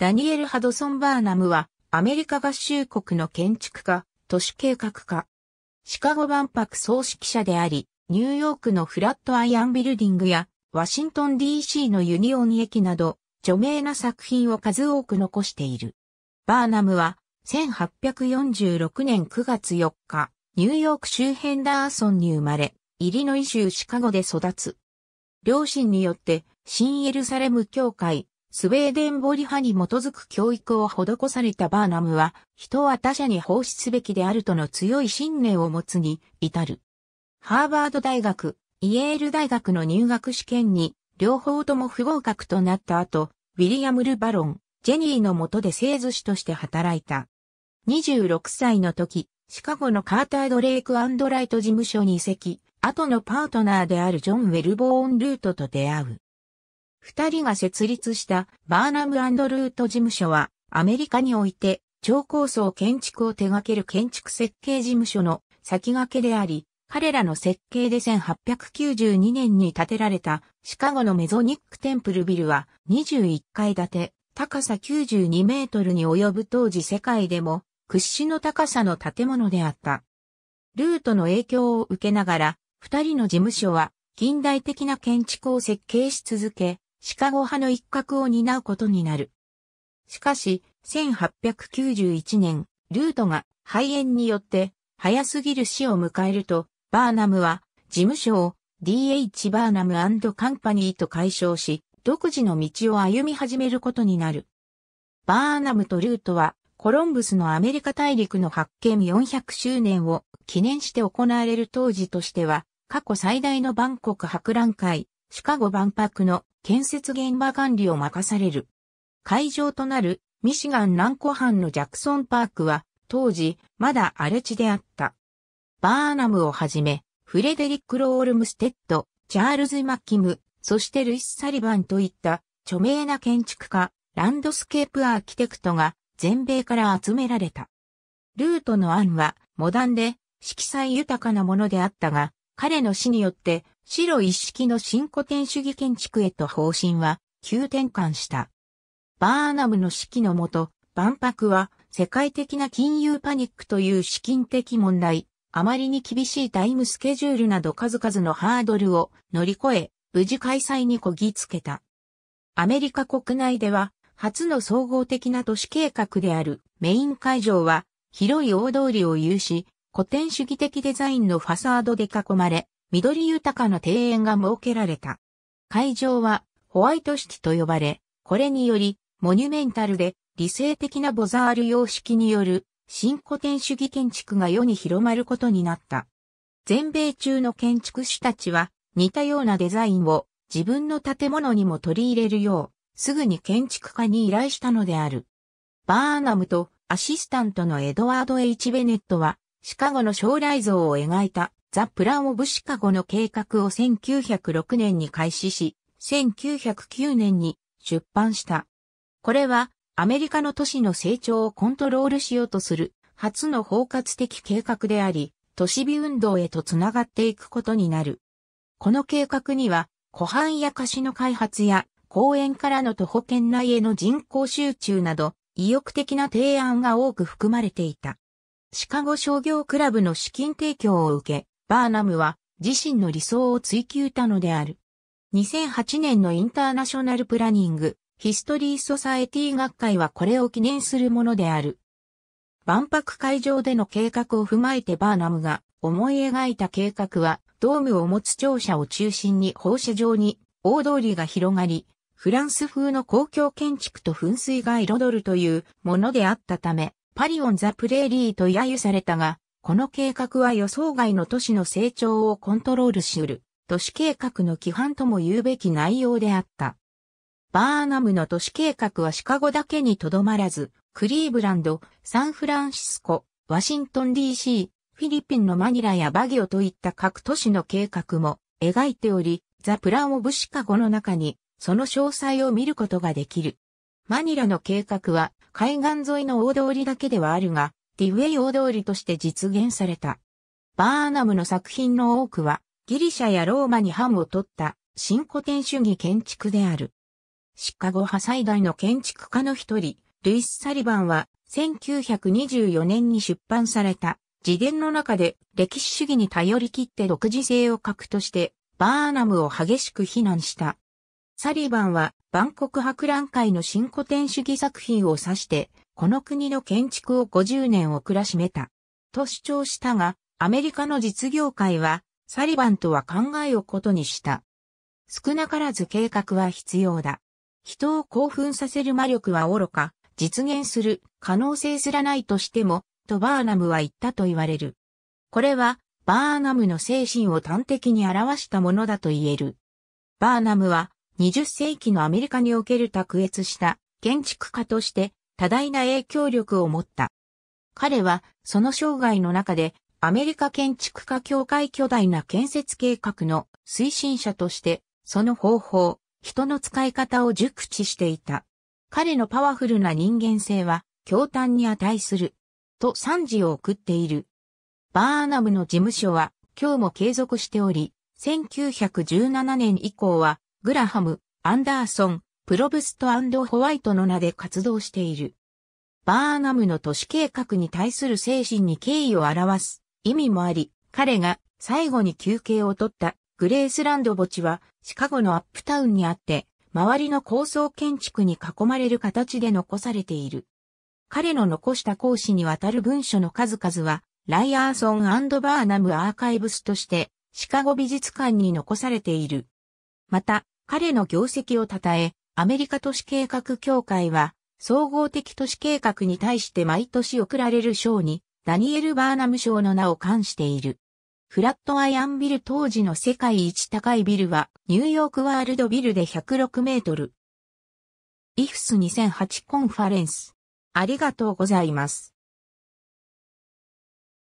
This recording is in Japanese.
ダニエル・ハドソン・バーナムは、アメリカ合衆国の建築家、都市計画家。シカゴ万博総指揮者であり、ニューヨークのフラットアイアンビルディングや、ワシントン DC のユニオン駅など、著名な作品を数多く残している。バーナムは、1846年9月4日、ニューヨーク周辺ダーソンに生まれ、イリノイ州シカゴで育つ。両親によって、新エルサレム教会、スウェーデンボリ派に基づく教育を施されたバーナムは、人は他者に奉仕すべきであるとの強い信念を持つに至る。ハーバード大学、イエール大学の入学試験に、両方とも不合格となった後、ウィリアム・ル・バロン、ジェニーの下で製図師として働いた。26歳の時、シカゴのカーター・ドレイク・ライト事務所に移籍、後のパートナーであるジョン・ウェルボーン・ルートと出会う。二人が設立したバーナムルート事務所はアメリカにおいて超高層建築を手掛ける建築設計事務所の先駆けであり、彼らの設計で1892年に建てられたシカゴのメゾニックテンプルビルは21階建て、高さ92メートルに及ぶ当時世界でも屈指の高さの建物であった。ルートの影響を受けながら、二人の事務所は近代的な建築を設計し続け、シカゴ派の一角を担うことになる。しかし、1891年、ルートが肺炎によって早すぎる死を迎えると、バーナムは事務所を DH バーナムカンパニーと解消し、独自の道を歩み始めることになる。バーナムとルートは、コロンブスのアメリカ大陸の発見400周年を記念して行われる当時としては、過去最大のバンコク博覧会、シカゴ万博の建設現場管理を任される。会場となるミシガン南湖畔のジャクソンパークは当時まだ荒れ地であった。バーナムをはじめ、フレデリック・ロールムステッド、チャールズ・マッキム、そしてルイス・サリバンといった著名な建築家、ランドスケープアーキテクトが全米から集められた。ルートの案はモダンで色彩豊かなものであったが、彼の死によって、白一式の新古典主義建築へと方針は急転換した。バーナムの指揮のもと、万博は世界的な金融パニックという資金的問題、あまりに厳しいタイムスケジュールなど数々のハードルを乗り越え、無事開催にこぎつけた。アメリカ国内では、初の総合的な都市計画であるメイン会場は、広い大通りを有し、古典主義的デザインのファサードで囲まれ、緑豊かな庭園が設けられた。会場はホワイト式と呼ばれ、これにより、モニュメンタルで理性的なボザール様式による新古典主義建築が世に広まることになった。全米中の建築士たちは似たようなデザインを自分の建物にも取り入れるよう、すぐに建築家に依頼したのである。バーナムとアシスタントのエドワード・ H・ ベネットはシカゴの将来像を描いたザ・プラン・オブ・シカゴの計画を1906年に開始し、1909年に出版した。これはアメリカの都市の成長をコントロールしようとする初の包括的計画であり、都市美運動へとつながっていくことになる。この計画には、湖畔や貸しの開発や公園からの徒歩圏内への人口集中など、意欲的な提案が多く含まれていた。シカゴ商業クラブの資金提供を受け、バーナムは自身の理想を追求たのである。2008年のインターナショナルプラニング、ヒストリー・ソサエティ学会はこれを記念するものである。万博会場での計画を踏まえてバーナムが思い描いた計画は、ドームを持つ庁舎を中心に放射状に大通りが広がり、フランス風の公共建築と噴水が彩るというものであったため、パリオン・ザ・プレーリーと揶揄されたが、この計画は予想外の都市の成長をコントロールし得る、都市計画の規範とも言うべき内容であった。バーナムの都市計画はシカゴだけにとどまらず、クリーブランド、サンフランシスコ、ワシントン DC、フィリピンのマニラやバギオといった各都市の計画も描いており、ザ・プラン・オブ・シカゴの中にその詳細を見ることができる。マニラの計画は海岸沿いの大通りだけではあるが、ディウェイ大通りとして実現された。バーナムの作品の多くは、ギリシャやローマに藩を取った新古典主義建築である。シカゴ派最大の建築家の一人、ルイス・サリバンは、1924年に出版された自伝の中で歴史主義に頼り切って独自性を書くとして、バーナムを激しく非難した。サリバンは、万国博覧会の新古典主義作品を指して、この国の建築を50年遅らしめた。と主張したが、アメリカの実業界は、サリバンとは考えをことにした。少なからず計画は必要だ。人を興奮させる魔力は愚か、実現する可能性すらないとしても、とバーナムは言ったと言われる。これは、バーナムの精神を端的に表したものだと言える。バーナムは、20世紀のアメリカにおける卓越した建築家として多大な影響力を持った。彼はその生涯の中でアメリカ建築家協会巨大な建設計画の推進者としてその方法、人の使い方を熟知していた。彼のパワフルな人間性は驚嘆に値する。と賛辞を送っている。バーナムの事務所は今日も継続しており、1917年以降はグラハム、アンダーソン、プロブストホワイトの名で活動している。バーナムの都市計画に対する精神に敬意を表す意味もあり、彼が最後に休憩を取ったグレースランド墓地はシカゴのアップタウンにあって、周りの高層建築に囲まれる形で残されている。彼の残した講師にわたる文書の数々は、ライアーソンバーナムアーカイブスとして、シカゴ美術館に残されている。また、彼の業績を称え、アメリカ都市計画協会は、総合的都市計画に対して毎年贈られる賞に、ダニエル・バーナム賞の名を冠している。フラットアイアンビル当時の世界一高いビルは、ニューヨークワールドビルで106メートル。イフス2008コンファレンス。ありがとうございます。